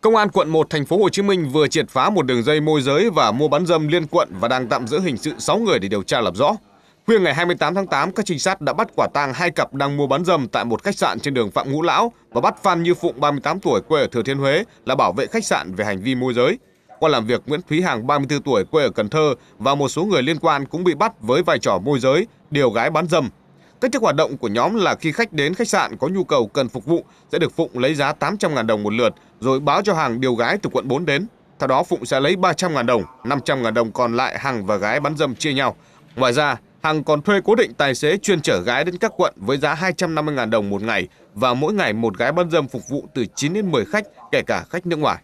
Công an quận 1 thành phố Hồ Chí Minh vừa triệt phá một đường dây môi giới và mua bán dâm liên quận và đang tạm giữ hình sự 6 người để điều tra làm rõ. Khuya ngày 28 tháng 8, các trinh sát đã bắt quả tang hai cặp đang mua bán dâm tại một khách sạn trên đường Phạm Ngũ Lão và bắt Phan Như Phụng 38 tuổi quê ở Thừa Thiên Huế là bảo vệ khách sạn về hành vi môi giới. Qua làm việc, Nguyễn Thúy Hàng 34 tuổi quê ở Cần Thơ và một số người liên quan cũng bị bắt với vai trò môi giới, điều gái bán dâm Cách thức hoạt động của nhóm là khi khách đến khách sạn có nhu cầu cần phục vụ sẽ được Phụng lấy giá 800.000 đồng một lượt rồi báo cho hàng điều gái từ quận 4 đến. Theo đó Phụng sẽ lấy 300.000 đồng, 500.000 đồng còn lại hàng và gái bán dâm chia nhau. Ngoài ra, hàng còn thuê cố định tài xế chuyên chở gái đến các quận với giá 250.000 đồng một ngày và mỗi ngày một gái bán dâm phục vụ từ 9 đến 10 khách, kể cả khách nước ngoài.